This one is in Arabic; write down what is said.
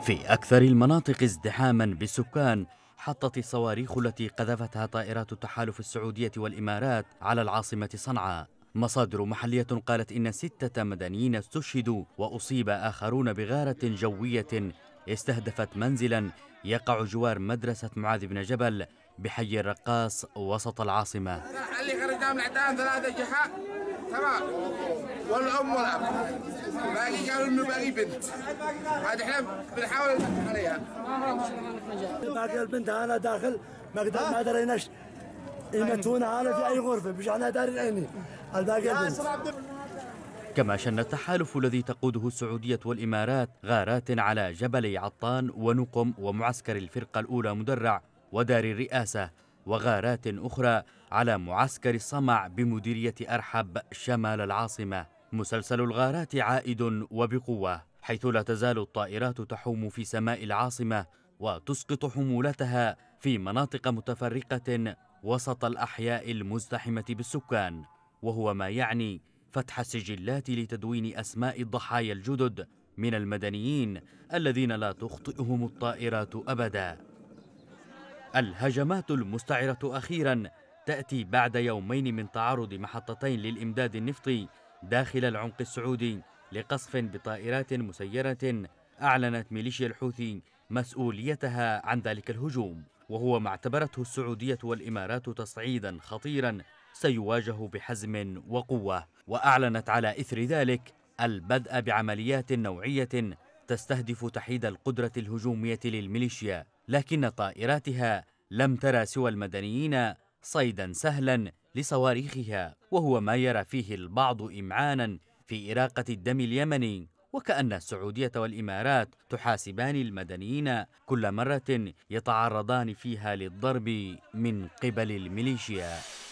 في أكثر المناطق ازدحاما بالسكان حطت الصواريخ التي قذفتها طائرات التحالف السعودية والإمارات على العاصمة صنعاء مصادر محلية قالت إن ستة مدنيين استشهدوا وأصيب آخرون بغارة جوية استهدفت منزلا يقع جوار مدرسة معاذ بن جبل بحي الرقاص وسط العاصمة اللي خرج ثلاثة جحا تمام والأم والأب قالوا انه باقي بنت عاد احنا بنحاول عليها باقي البنت انا داخل ما قدر ما دريناش يمتون على في اي غرفه مش انا داري العيني الباقي البنت كما شن التحالف الذي تقوده السعودية والإمارات غارات على جبلي عطان ونقم ومعسكر الفرقة الأولى مدرع ودار الرئاسة وغارات أخرى على معسكر الصمع بمديرية أرحب شمال العاصمة مسلسل الغارات عائد وبقوة حيث لا تزال الطائرات تحوم في سماء العاصمة وتسقط حمولتها في مناطق متفرقة وسط الأحياء المزدحمة بالسكان وهو ما يعني فتح السجلات لتدوين أسماء الضحايا الجدد من المدنيين الذين لا تخطئهم الطائرات أبدا الهجمات المستعرة أخيراً تأتي بعد يومين من تعرض محطتين للإمداد النفطي داخل العمق السعودي لقصف بطائرات مسيرة أعلنت ميليشيا الحوثي مسؤوليتها عن ذلك الهجوم وهو ما اعتبرته السعودية والإمارات تصعيدا خطيرا سيواجه بحزم وقوة وأعلنت على إثر ذلك البدء بعمليات نوعية تستهدف تحييد القدرة الهجومية للميليشيا لكن طائراتها لم ترى سوى المدنيين صيدا سهلا لصواريخها وهو ما يرى فيه البعض إمعانا في إراقة الدم اليمني وكأن السعودية والإمارات تحاسبان المدنيين كل مرة يتعرضان فيها للضرب من قبل الميليشيا